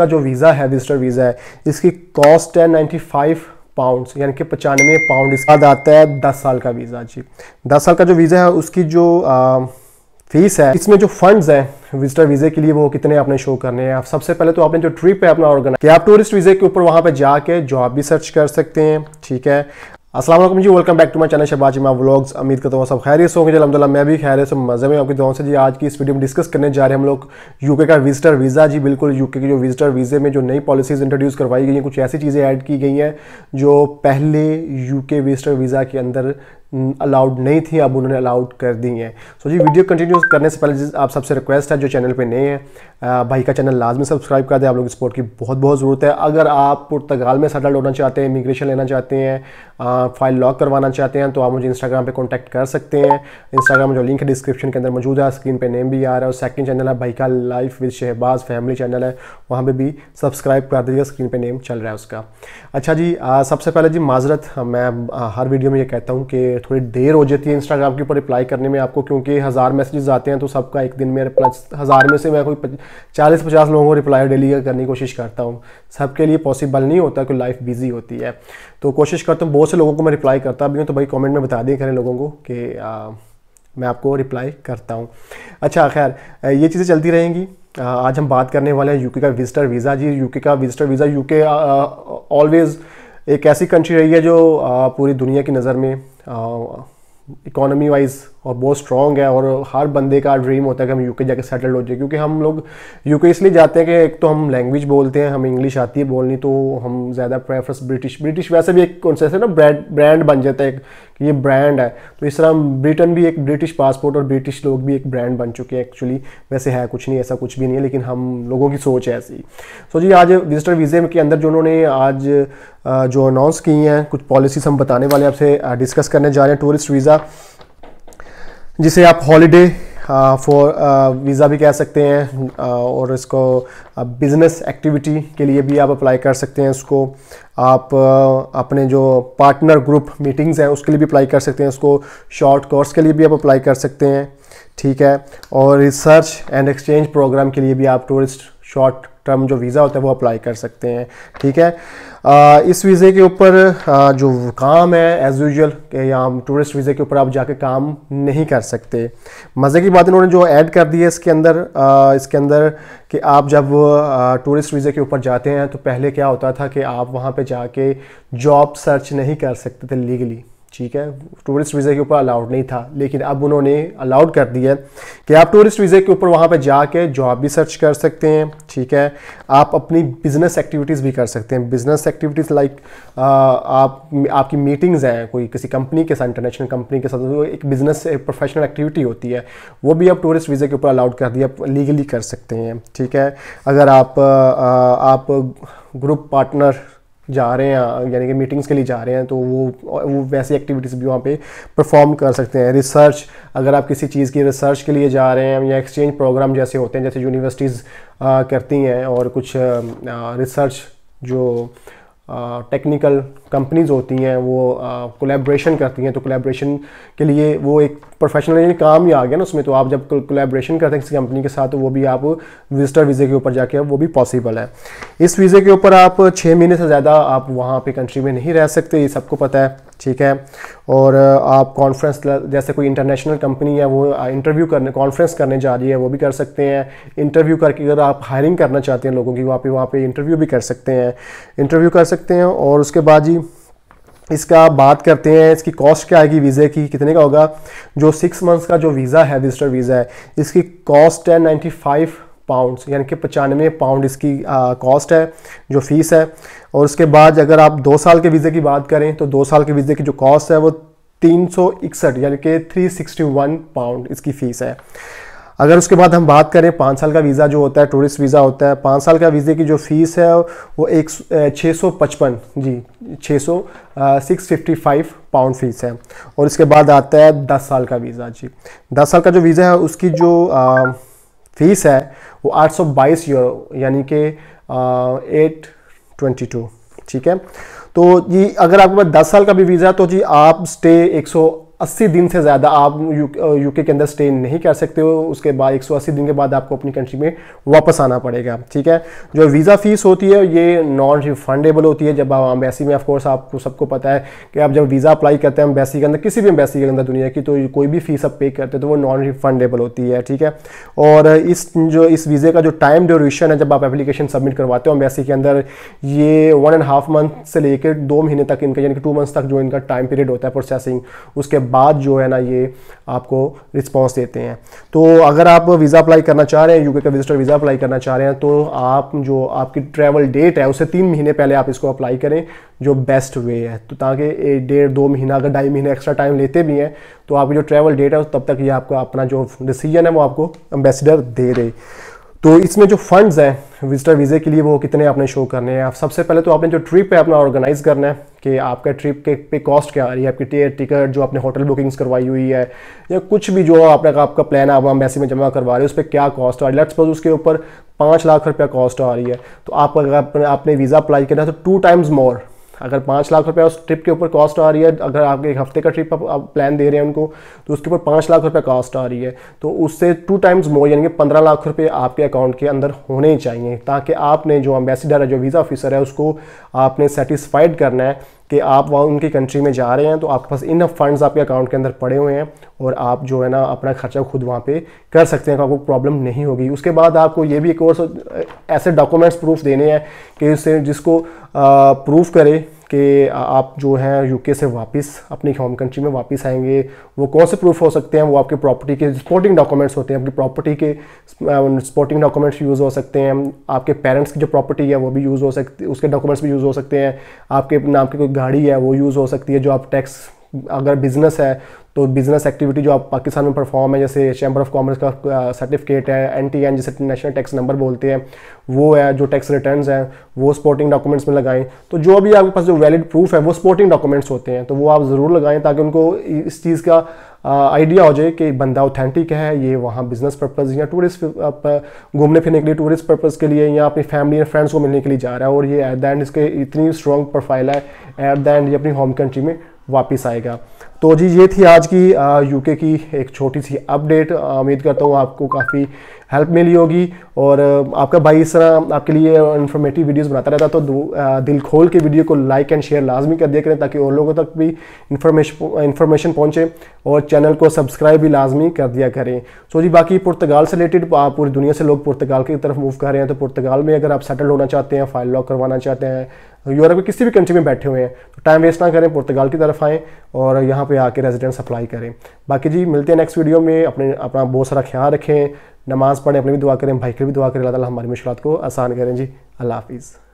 का जो वीज़ा है विजिटर वीज़ा है इसकी कॉस्ट है 95 पाउंड्स यानी कि पचानवे पाउंड इसके बाद आता है 10 साल का वीज़ा जी 10 साल का जो वीज़ा है उसकी जो आ, फीस है इसमें जो फंड्स हैं विजिटर वीज़े के लिए वो कितने आपने शो करने हैं आप सबसे पहले तो आपने जो ट्रिप है अपना ऑर्गेनाइज किया आप टूरिस्ट वीज़े के ऊपर वहाँ पर जाके जॉब भी सर्च कर सकते हैं ठीक है Aslam ji welcome back to my channel शबाजिमा व्लॉग्स उम्मीद करता हूँ सब खैरियत से होंगे जी अलहमदिल्ला मैं भी खैरियत से मज़े में आपकी दुआओं से जी आज की इस वीडियो में डिस्कस करने जा रहे हैं हम लोग यूके का विजिटर वीज़ा जी बिल्कुल यूके के जो विजिटर वीज़े में जो नई पॉलिसीज़ इंट्रोड्यूस करवाई गई हैं कुछ ऐसी चीज़ें ऐड की गई हैं जो पहले यूके विजिटर वीज़ा के अंदर अलाउड नहीं थी अब उन्होंने अलाउड कर दी हैं सो so जी वीडियो कंटिन्यू करने से पहले आप सबसे रिक्वेस्ट है जो चैनल पे नए हैं भाई का चैनल लाजमी सब्सक्राइब कर दें आप लोग सपोर्ट की बहुत बहुत ज़रूरत है अगर आप पुर्तगाल में सेटल्ड होना चाहते हैं इमिग्रेशन लेना चाहते हैं फाइल लॉक करवाना चाहते हैं तो आप मुझे इंस्टाग्राम पर कॉन्टैक्ट कर सकते हैं इंस्टाग्राम जो लिंक डिस्क्रिप्शन के अंदर मौजूद है स्क्रीन पर नेम भी आ रहा है और सेकेंड चैनल है भाई का life with Shahbaz family channel है वहाँ पर भी सब्सक्राइब कर दीजिएगा स्क्रीन पर नेम चल रहा है उसका अच्छा जी सबसे पहले जी माजरत मैं हर वीडियो में ये कहता हूँ कि थोड़ी देर हो जाती है इंस्टाग्राम के ऊपर रिप्लाई करने में आपको क्योंकि हज़ार मैसेजेस आते हैं तो सबका एक दिन में हज़ार में से मैं कोई चालीस पचास लोगों को रिप्लाई डेली करने की कोशिश करता हूँ सबके लिए पॉसिबल नहीं होता कि लाइफ बिजी होती है तो कोशिश करता हूँ बहुत से लोगों को मैं रिप्लाई करता भी हूँ तो भाई कॉमेंट में बता दें करें लोगों को कि मैं आपको रिप्लाई करता हूँ अच्छा खैर ये चीज़ें चलती रहेंगी आज हम बात करने वाले हैं यूके का विजिटर वीज़ा जी यूके का विजिटर वीज़ा यूके ऑलवेज़ एक ऐसी कंट्री रही है जो पूरी दुनिया की नज़र में Uh, economy wise और बहुत स्ट्रॉन्ग है और हर बंदे का ड्रीम होता है कि हम यूके जाके सेटल हो जाए क्योंकि हम लोग यूके इसलिए जाते हैं कि एक तो हम लैंग्वेज बोलते हैं हमें इंग्लिश आती है बोलनी तो हम ज़्यादा प्रेफरेंस ब्रिटिश ब्रिटिश वैसे भी एक कॉन्सेप्ट है ना ब्रांड ब्रांड बन जाता है एक कि ये ब्रांड है तो इस तरह ब्रिटेन भी एक ब्रिटिश पासपोर्ट और ब्रिटिश लोग भी एक ब्रांड बन चुके हैं एक्चुअली वैसे है कुछ नहीं ऐसा कुछ भी नहीं है लेकिन हम लोगों की सोच है ऐसी सो जी आज विजिटर वीज़े के अंदर जो उन्होंने आज जो अनाउंस की हैं कुछ पॉलिसीज़ हम बताने वाले आपसे डिस्कस करने जा रहे हैं टूरिस्ट वीज़ा जिसे आप हॉलीडे फॉर वीज़ा भी कह सकते हैं uh, और इसको बिज़नेस uh, एक्टिविटी के लिए भी आप अप्लाई कर सकते हैं इसको आप uh, अपने जो पार्टनर ग्रुप मीटिंग्स हैं उसके लिए भी अप्लाई कर सकते हैं उसको शॉर्ट कोर्स के लिए भी आप अप्लाई कर सकते हैं ठीक है और रिसर्च एंड एक्सचेंज प्रोग्राम के लिए भी आप टूरिस्ट शॉर्ट टर्म जो वीज़ा होता है वो अप्लाई कर सकते हैं ठीक है आ, uh, इस वीज़े के ऊपर uh, जो काम है एज़ यूजल कि टूरिस्ट वीज़े के ऊपर आप जाके काम नहीं कर सकते मज़े की बात इन्होंने जो ऐड कर दी है इसके अंदर आ, uh, इसके अंदर कि आप जब टूरिस्ट वीज़े के ऊपर जाते हैं तो पहले क्या होता था कि आप वहाँ पर जाके जॉब सर्च नहीं कर सकते थे लीगली ठीक है टूरिस्ट वीज़े के ऊपर अलाउड नहीं था लेकिन अब उन्होंने अलाउड कर दिया है कि आप टूरिस्ट वीज़े के ऊपर वहाँ पर जाके जॉब भी सर्च कर सकते हैं ठीक है आप अपनी बिज़नेस एक्टिविटीज़ भी कर सकते हैं बिज़नेस एक्टिविटीज़ लाइक आप आपकी मीटिंग्स हैं कोई किसी कंपनी के साथ इंटरनेशनल कंपनी के साथ एक बिज़नेस प्रोफेशनल एक्टिविटी होती है वो भी आप टूरिस्ट वीज़े के ऊपर अलाउड कर दिया लीगली कर सकते हैं ठीक है अगर आप, आप ग्रुप पार्टनर जा रहे हैं यानी कि मीटिंग्स के लिए जा रहे हैं तो वो वो वैसी एक्टिविटीज़ भी वहाँ पे परफॉर्म कर सकते हैं रिसर्च अगर आप किसी चीज़ की रिसर्च के लिए जा रहे हैं या एक्सचेंज प्रोग्राम जैसे होते हैं जैसे यूनिवर्सिटीज़ करती हैं और कुछ रिसर्च जो टेक्निकल कंपनीज होती हैं वो कोलेब्रेशन करती हैं तो कोलेब्रेशन के लिए वो एक प्रोफेशनल काम ही आ गया ना उसमें तो आप जब कोलेब्रेशन करते हैं किसी कंपनी के साथ तो वो भी आप विजिटर वीज़े के ऊपर जाके वो भी पॉसिबल है इस वीज़े के ऊपर आप छः महीने से ज़्यादा आप वहाँ पे कंट्री में नहीं रह सकते ये सबको पता है ठीक है और आप कॉन्फ्रेंस जैसे कोई इंटरनेशनल कंपनी है वो इंटरव्यू करने कॉन्फ्रेंस करने जा रही है वो भी कर सकते हैं इंटरव्यू करके अगर आप हायरिंग करना चाहते हैं लोगों की वहाँ पे वहाँ पे इंटरव्यू भी कर सकते हैं इंटरव्यू कर सकते हैं और उसके बाद जी इसका बात करते हैं इसकी कॉस्ट क्या आएगी वीज़े की कितने का होगा जो सिक्स मंथ्स का जो वीज़ा है विजिटर वीज़ा है इसकी कॉस्ट है नाइन्टी फाइव पाउंड्स यानी कि पचानवे पाउंड इसकी कॉस्ट है जो फ़ीस है और उसके बाद अगर आप दो साल के वीज़े की बात करें तो दो साल के वीज़े की जो कॉस्ट है वो तीन सौ इकसठ यानी कि थ्री सिक्सटी वन पाउंड इसकी फ़ीस है अगर उसके बाद हम बात करें पाँच साल का वीज़ा जो होता है टूरिस्ट वीज़ा होता है पाँच साल का वीज़े की जो फ़ीस है वो एक छः सौ पचपन जी छः सौ six fifty five pound fees है और इसके बाद आता है दस साल का वीज़ा जी दस साल का जो वीज़ा है उसकी जो फीस है वो 822 यूरो यानी कि एट ट्वेंटी टू ठीक है तो जी अगर आपके पास 10 साल का भी वीज़ा है तो जी आप स्टे एक सौ 80 दिन से ज़्यादा आप यूके के अंदर स्टे नहीं कर सकते हो उसके बाद 180 दिन के बाद आपको अपनी कंट्री में वापस आना पड़ेगा ठीक है जो वीज़ा फ़ीस होती है ये नॉन रिफंडेबल होती है जब आप अम्बेसी में ऑफकोर्स आपको सबको पता है कि आप जब वीज़ा अप्लाई करते हैं अम्बेसी के अंदर किसी भी अम्बेसी के अंदर दुनिया की तो कोई भी फ़ीस आप पे करते हैं तो वो नॉन रिफंडेबल होती है ठीक है और इस जो इस वीज़े का जो टाइम ड्यूरेशन है जब आप एप्लीकेशन सबमिट करवाते हो अम्बेसी के अंदर ये वन एंड हाफ मंथ से लेकर दो महीने तक इनका यानी कि टू मंथ्स तक जो इनका टाइम पीरियड होता है प्रोसेसिंग उसके बाद जो है ना ये आपको रिस्पॉन्स देते हैं तो अगर आप वीज़ा अप्लाई करना चाह रहे हैं यूके का विजिटर वीज़ा अप्लाई करना चाह रहे हैं तो आप जो आपकी ट्रैवल डेट है उससे तीन महीने पहले आप इसको अप्लाई करें जो बेस्ट वे है तो ताकि एक डेढ़ दो महीना अगर ढाई महीने एक्स्ट्रा टाइम लेते भी हैं तो आपकी जो ट्रैवल डेट है तब तक ये आपका अपना जो डिसीजन है वो आपको एम्बेसडर दे दे तो इसमें जो फंड्स हैं विजिटर वीज़े के लिए वो कितने आपने शो करने हैं आप सबसे पहले तो आपने जो ट्रिप है अपना ऑर्गेनाइज करना है कि आपका ट्रिप के पे कॉस्ट क्या आ रही है आपकी टेयर टिकट जो आपने होटल बुकिंग्स करवाई हुई है या कुछ भी जो आपने आपका प्लान है आप एम्बेसी में जमा करवा रहे हैं उस पर क्या कॉस्ट आ रही है लेट्स सपोज उसके ऊपर पाँच लाख रुपया कॉस्ट आ रही है तो आप अगर आपने वीज़ा अप्लाई किया तो टू टाइम्स मोर अगर पाँच लाख रुपया उस ट्रिप के ऊपर कॉस्ट आ रही है अगर आप एक हफ्ते का ट्रिप आप प्लान दे रहे हैं उनको तो उसके ऊपर पाँच लाख रुपया कॉस्ट आ रही है तो उससे टू टाइम्स मोर यानी कि पंद्रह लाख रुपये आपके अकाउंट के अंदर होने ही चाहिए ताकि आपने जो अम्बेसिडर है जो वीज़ा ऑफिसर है उसको आपने सेटिस्फाइड करना है कि आप वहाँ उनकी कंट्री में जा रहे हैं तो आपके पास इन फंड्स आपके अकाउंट के अंदर पड़े हुए हैं और आप जो है ना अपना खर्चा खुद वहाँ पे कर सकते हैं तो आपको प्रॉब्लम नहीं होगी उसके बाद आपको ये भी एक और ऐसे डॉक्यूमेंट्स प्रूफ देने हैं कि उससे जिसको प्रूफ करे कि आप जो है यूके से वापस अपनी होम कंट्री में वापस आएंगे वो कौन से प्रूफ हो सकते हैं वो आपके प्रॉपर्टी के स्पोर्टिंग डॉक्यूमेंट्स होते हैं आपकी प्रॉपर्टी के स्पोर्टिंग डॉक्यूमेंट्स यूज़ हो सकते हैं आपके पेरेंट्स की जो प्रॉपर्टी है वो भी यूज़ हो सकती उसके डॉक्यूमेंट्स भी यूज़ हो सकते हैं आपके नाम की कोई गाड़ी है वो यूज़ हो सकती है जो आप टैक्स अगर बिज़नेस है तो बिज़नेस एक्टिविटी जो आप पाकिस्तान में परफॉर्म है जैसे चैम्बर ऑफ कॉमर्स का सर्टिफिकेट है एन टी एन जिसे नेशनल टैक्स नंबर बोलते हैं वो है जो टैक्स रिटर्न हैं वो स्पोर्टिंग डॉक्यूमेंट्स में लगाएं तो जो भी आपके पास जो वैलिड प्रूफ है वो स्पोर्टिंग डॉक्यूमेंट्स होते हैं तो वो आप ज़रूर लगाएं ताकि उनको इस चीज़ का आइडिया हो जाए कि बंदा ऑथेंटिक है ये वहाँ बिजनेस पर्पज़ या टूरिस्ट घूमने फिरने के लिए टूरिस्ट पर्पज़ के लिए या अपनी फैमिली या फ्रेंड्स को मिलने के लिए जा रहा है और ये एट द एंड इसके इतनी स्ट्रॉन्ग प्रोफाइल है एट द एंड ये अपनी होम कंट्री में वापस आएगा तो जी ये थी आज की यूके की एक छोटी सी अपडेट उम्मीद करता हूँ आपको काफ़ी हेल्प मिली होगी और आपका भाई इस तरह आपके लिए इन्फॉर्मेटिव वीडियोस बनाता रहता तो दिल खोल के वीडियो को लाइक एंड शेयर लाजमी कर दिया करें ताकि और लोगों तक भी इन्फॉर्मेशन इन्फॉर्मेशन पहुँचे और चैनल को सब्सक्राइब भी लाजमी कर दिया करें सो तो जी बाकी पुर्तगाल से रिलेटेड पूरी दुनिया से लोग पुर्तगाल की तरफ मूव कर रहे हैं तो पुर्तगाल में अगर आप सेटल होना चाहते हैं फाइल लॉक करवाना चाहते हैं यूरोप के किसी भी कंट्री में बैठे हुए हैं तो टाइम वेस्ट ना करें पुर्तगाल की तरफ आएँ और यहाँ पर आके रेजिडेंस अप्लाई करें बाकी जी मिलते हैं नेक्स्ट वीडियो में अपने अपना बहुत सारा ख्याल रखें नमाज़ पढ़ें अपनी भी दुआ करें भाई की भी दुआ करें अल्लाह ताला हमारी मुश्किल को आसान करें जी अल्लाह हाफिज़